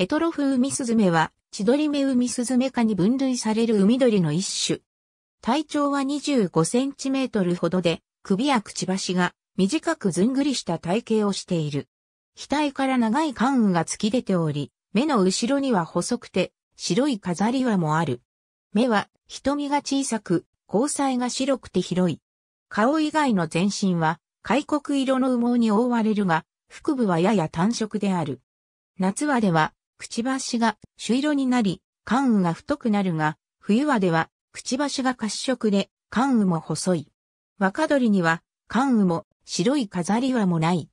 エトロフウミスズメは、千鳥目ウミスズメ科に分類される海鳥の一種。体長は25センチメートルほどで、首やくちばしが短くずんぐりした体型をしている。額から長い関羽が突き出ており、目の後ろには細くて、白い飾り輪もある。目は、瞳が小さく、交際が白くて広い。顔以外の全身は、開国色の羽毛に覆われるが、腹部はやや単色である。夏はでは、くちばしが朱色になり、関羽が太くなるが、冬はでは、くちばしが褐色で、関羽も細い。若鳥には、関羽も白い飾りはもない。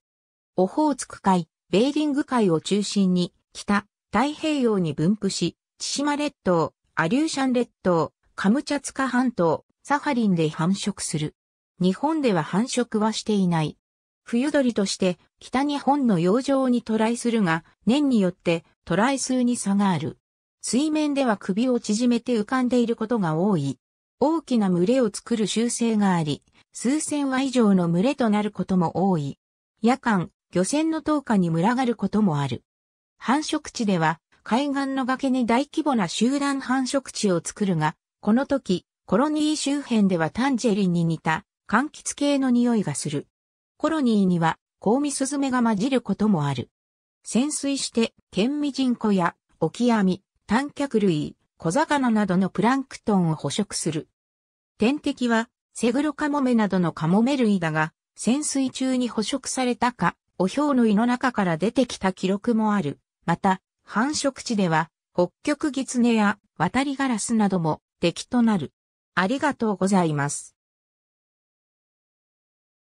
オホーツク海、ベーリング海を中心に、北、太平洋に分布し、千島列島、アリューシャン列島、カムチャツカ半島、サハリンで繁殖する。日本では繁殖はしていない。冬鳥として北日本の洋上に渡来するが、年によって渡来数に差がある。水面では首を縮めて浮かんでいることが多い。大きな群れを作る習性があり、数千羽以上の群れとなることも多い。夜間、漁船の投下に群がることもある。繁殖地では、海岸の崖に大規模な集団繁殖地を作るが、この時、コロニー周辺ではタンジェリンに似た柑橘系の匂いがする。コロニーには、コウミスズメが混じることもある。潜水して、ケンミジンコや、オキアミ、短脚類、小魚などのプランクトンを捕食する。天敵は、セグロカモメなどのカモメ類だが、潜水中に捕食されたか、お氷の胃の中から出てきた記録もある。また、繁殖地では、北極狐や渡りガラスなども敵となる。ありがとうございます。